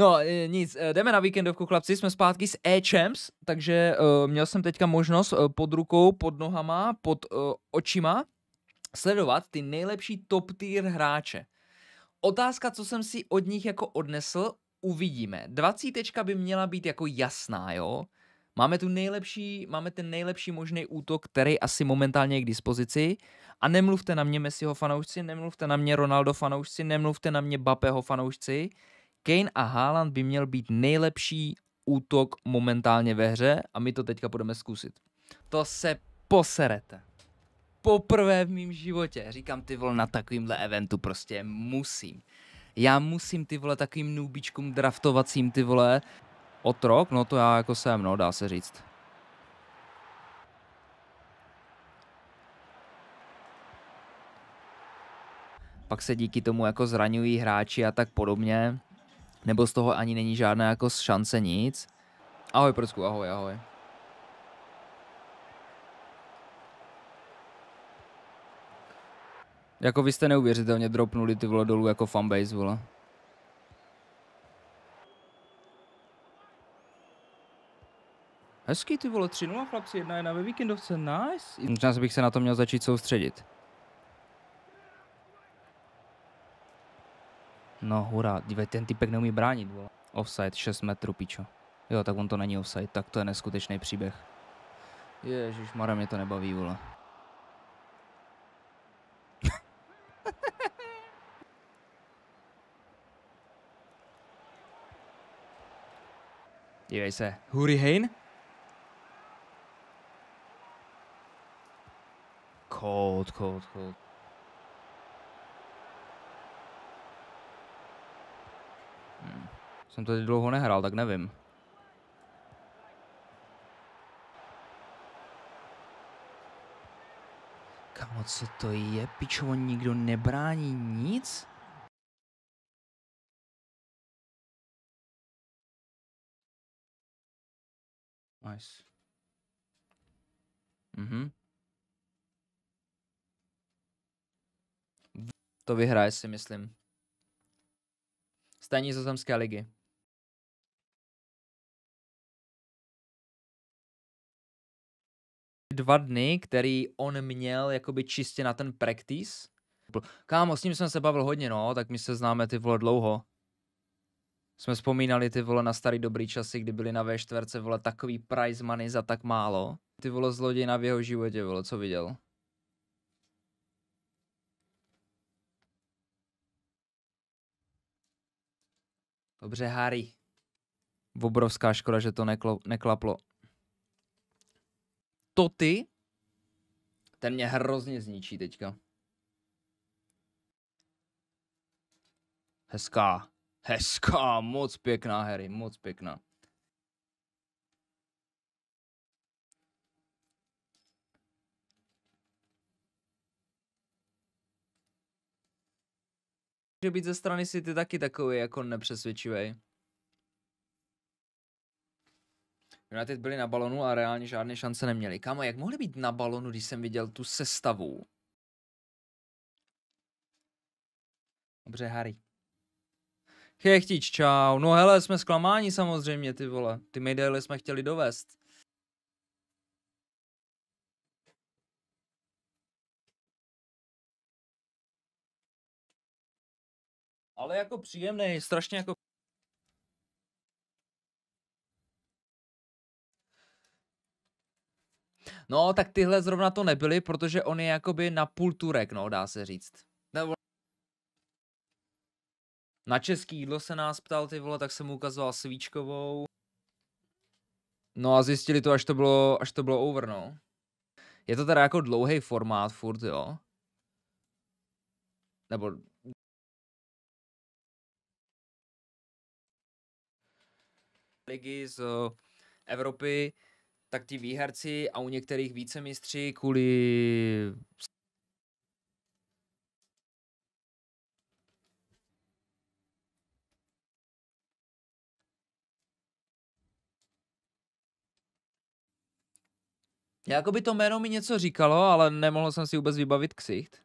No e, nic, e, jdeme na víkendovku, chlapci, jsme zpátky s e-champs, takže uh, měl jsem teďka možnost uh, pod rukou, pod nohama, pod uh, očima sledovat ty nejlepší top tier hráče. Otázka, co jsem si od nich jako odnesl, uvidíme. Dvacítečka by měla být jako jasná, jo? Máme tu nejlepší, máme ten nejlepší možný útok, který asi momentálně je k dispozici. A nemluvte na mě Messiho fanoušci, nemluvte na mě Ronaldo fanoušci, nemluvte na mě Bapeho fanoušci Kane a Haaland by měl být nejlepší útok momentálně ve hře a my to teďka budeme zkusit. To se poserete. Poprvé v mém životě říkám ty vole na takovýmhle eventu prostě musím. Já musím ty vole takovým nůbičkům draftovacím ty vole otrok, no to já jako jsem, no dá se říct. Pak se díky tomu jako zraňují hráči a tak podobně nebo z toho ani není žádná jako šance nic. Ahoj Prsku, ahoj, ahoj. Jako vy jste neuvěřitelně dropnuli ty vole dolů jako fanbase, vole. Hezký ty vole, 3-0 chlapci, 1-1 ve víkendovce, nice. Možná bych se na to měl začít soustředit. No, hurá, dívej, ten typek neumí bránit, vole. Offside, 6 metrů, pičo. Jo, tak on to není offside, tak to je neskutečný příběh. Ježíš, Mara mě to nebaví, vole. Dívej se, Hurricane. Cold, cold, cold. Jsem tady dlouho nehrál, tak nevím. Kámo, co to je? Pičovo, nikdo nebrání nic? Nice. Mhm. To vyhraje si myslím. Stejně z ligy. dva dny, který on měl jakoby čistě na ten practice. Kámo, s ním jsem se bavil hodně, no, tak my se známe ty vole dlouho. Jsme vzpomínali ty vole na starý dobrý časy, kdy byli na V4 vole takový prize money za tak málo. Ty vole zlodějna v jeho životě vole, co viděl. Dobře, Harry. Obrovská škoda, že to neklo, neklaplo jistoty. Ten mě hrozně zničí teďka. Hezká. Hezká, moc pěkná, Harry, moc pěkná. Může být ze strany City taky takový jako nepřesvědčivý. United byli na balonu a reálně žádné šance neměli. Kámo, jak mohli být na balonu, když jsem viděl tu sestavu? Dobře, Harry. Chechtič, čau. No hele, jsme zklamáni samozřejmě, ty vole. Ty medaily jsme chtěli dovést. Ale jako příjemný, strašně jako No, tak tyhle zrovna to nebyly, protože on je jakoby na půl turek, no, dá se říct. Nebo... Na český jídlo se nás ptal, ty vole, tak jsem mu ukazoval svíčkovou. No a zjistili to, až to bylo, až to bylo over, no. Je to teda jako dlouhý formát furt, jo. Nebo ligy z eh, Evropy tak ti výherci a u některých více mistři Jako Jakoby to jméno mi něco říkalo, ale nemohl jsem si vůbec vybavit ksicht.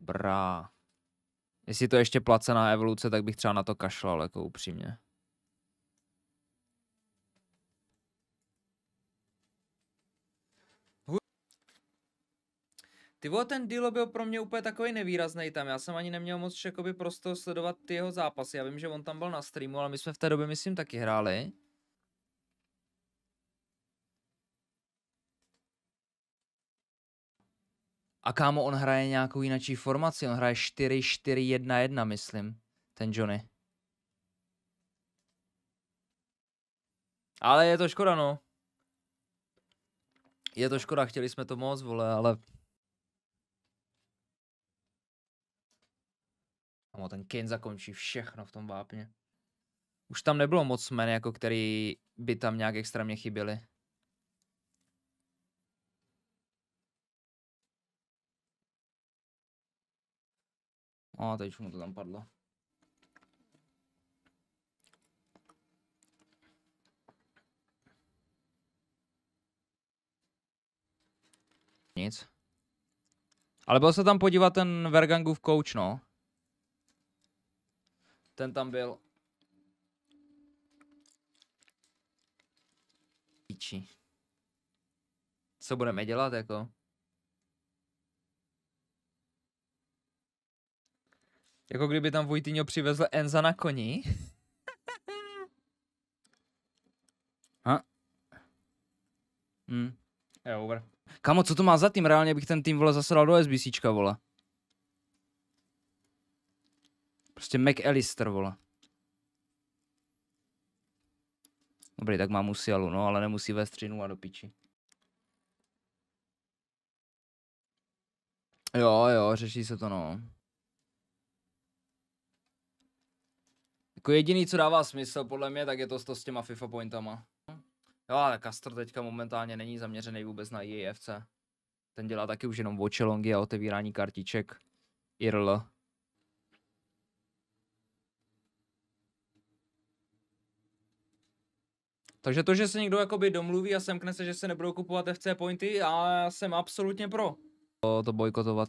Bra. Jestli to ještě placená evoluce, tak bych třeba na to kašlal, jako upřímně. Ty vole, ten Dilo byl pro mě úplně takový nevýrazný tam. Já jsem ani neměl moc jakoby prosto sledovat ty jeho zápasy. Já vím, že on tam byl na streamu, ale my jsme v té době, myslím, taky hráli. A kámo, on hraje nějakou jinačí formaci, on hraje 4-4-1-1, myslím, ten Johnny. Ale je to škoda, no. Je to škoda, chtěli jsme to moc, vole, ale A ten Kane zakončí všechno v tom vápně. Už tam nebylo moc men, jako který by tam nějak extrémně chyběli. No a teď mu to tam padlo. Nic. Ale byl se tam podívat ten Vergangův coach, no. Ten tam byl. Píči. Co budeme dělat, jako? Jako kdyby tam Vojtyňo přivezl Enza na koni. ha? Hm. Jo, over. Kamo, co to má za tým? Reálně bych ten tým, vole, zasedal do SBCčka, vole. Prostě McAllister, vole. Dobrý, tak má Musialu, no, ale nemusí ve střinu a do piči. Jo, jo, řeší se to, no. Jako jediný, co dává smysl, podle mě, tak je to, to s těma FIFA pointama. Jo, ale Castro teďka momentálně není zaměřený vůbec na EAFC. Ten dělá taky už jenom watchalongy a otevírání kartiček. IRL. Takže to, že se někdo jakoby domluví a semkne se, že se nebudou kupovat FC pointy, a já jsem absolutně pro. To, to bojkotovat.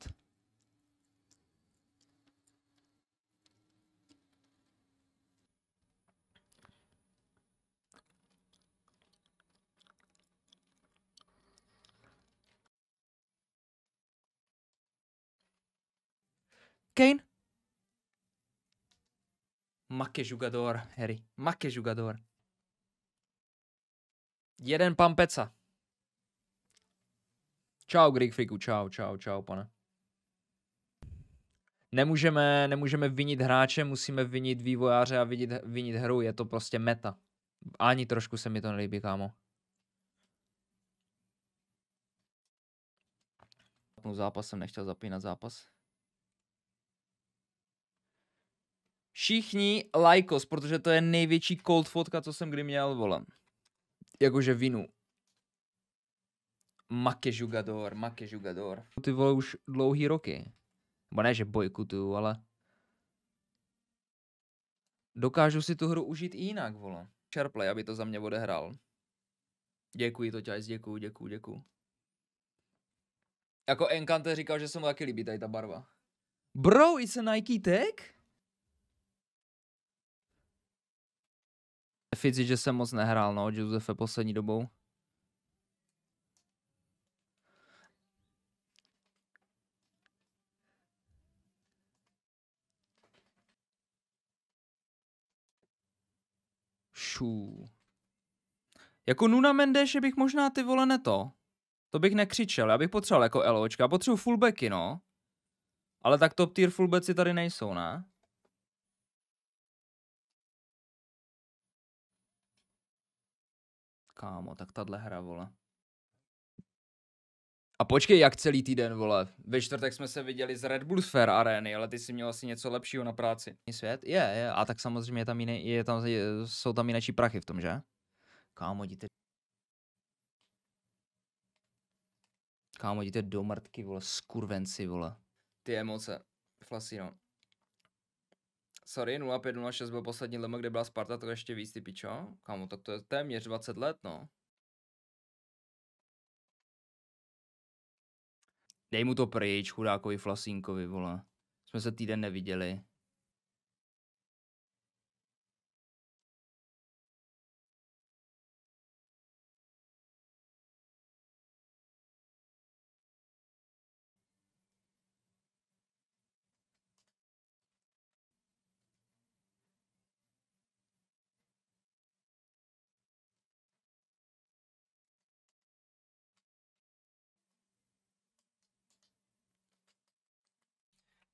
Kane? Make jugador, Harry, Make jugador. Jeden Peca. Čau, Grigfiku, čau, čau, čau, pane. Nemůžeme, nemůžeme vinit hráče, musíme vinit vývojáře a vinit, vinit hru, je to prostě meta. Ani trošku se mi to nelíbí, kámo. No, zápas jsem nechtěl zapínat zápas. Všichni lajkos, protože to je největší cold fotka, co jsem kdy měl, volám jakože vinu. Make jugador, make jugador. Ty vole už dlouhý roky. Bo ne, že bojkutuju, ale dokážu si tu hru užít i jinak, vole. Shareplay, aby to za mě odehrál. Děkuji to, Čajs, děkuji, děkuji, děkuji. Jako Enkante říkal, že se mu taky líbí tady ta barva. Bro, it's a Nike Tech? Fici, že jsem moc nehrál, no, Josefe poslední dobou. Šů. Jako Nuna že bych možná ty vole to. To bych nekřičel, já bych potřeboval jako eločka, potřebuji fullbacky, no. Ale tak top tier fullbacky tady nejsou, ne? Kámo, tak tahle hra, vole. A počkej, jak celý týden, vole. Ve čtvrtek jsme se viděli z Red Bull Fair Areny, ale ty jsi měl asi něco lepšího na práci. Svět? Je, je. A tak samozřejmě je tam jiný, je tam, je, jsou tam jinéčí prachy v tom, že? Kámo, díte. Kámo, díte do mrtky, vole, skurvenci, vole. Ty emoce. Flasino sorry, 0506 byl poslední lema, kde byla Sparta, to ještě víc, ty pičo. Kamu, tak to je téměř 20 let, no. Dej mu to pryč, chudákovi Flasínkovi, vole. Jsme se týden neviděli.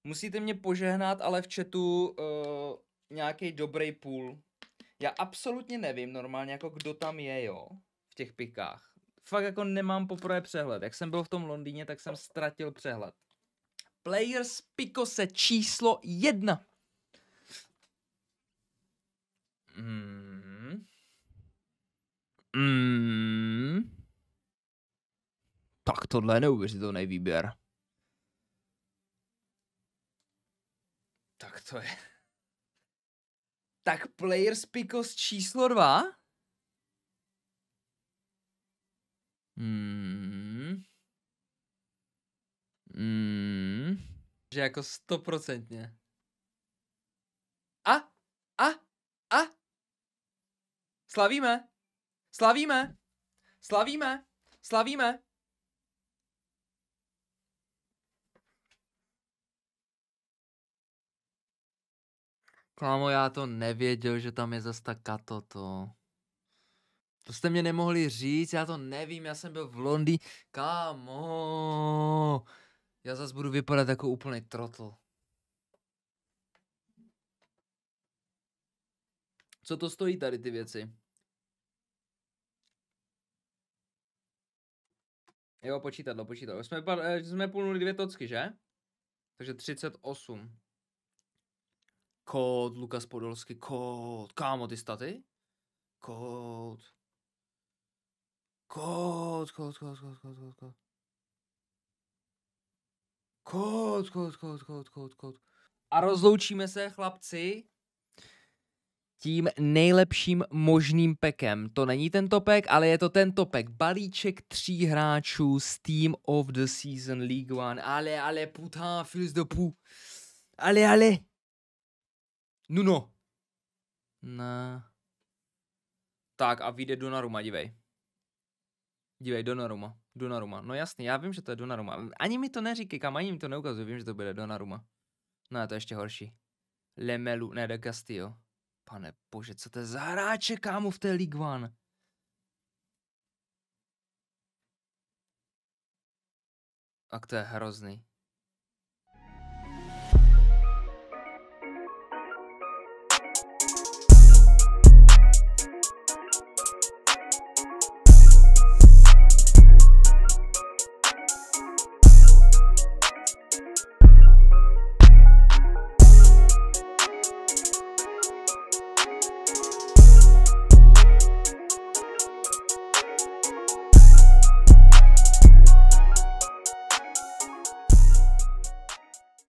Musíte mě požehnat, ale v chatu uh, eh, nějaký dobrý půl. Já absolutně nevím normálně, jako kdo tam je, jo, v těch pikách. Fakt jako nemám poprvé přehled. Jak jsem byl v tom Londýně, tak jsem ztratil přehled. Players Pico se číslo jedna. Mm. Mm. Tak tohle je neuvěřitelný výběr. co je? Tak Players Picos číslo dva. Hmm. Hmm. Že jako stoprocentně. A, a, a. Slavíme. Slavíme. Slavíme. Slavíme. Kámo, já to nevěděl, že tam je zase ta kato to. To jste mě nemohli říct, já to nevím, já jsem byl v Londýně. Kámo, já zase budu vypadat jako úplný trotl. Co to stojí tady ty věci? Jo, počítadlo, počítadlo. Jsme, eh, jsme půl nuly dvě tocky, že? Takže 38. Kód, Lukas Podolsky, kód. Kámo, ty staty? Kód. Kód, kód, kód, kód, kód, kód, kód. Kód, kód, kód, kód, kód, kód. A rozloučíme se, chlapci, tím nejlepším možným pekem. To není ten topek, ale je to ten topek. Balíček tří hráčů z Team of the Season League One. Ale, ale, putain, fils de pou. Ale, ale. Nuno. na, Tak a vyjde Donnarumma, dívej. Dívej, Donnarumma. Donnarumma. No jasně, já vím, že to je Donnarumma. Ani mi to neříkej, kam ani mi to neukazuje, vím, že to bude Donnarumma. No a to je ještě horší. Lemelu, ne de Castillo. Pane bože, co to je za hráče, kámo, v té League One? A to je hrozný.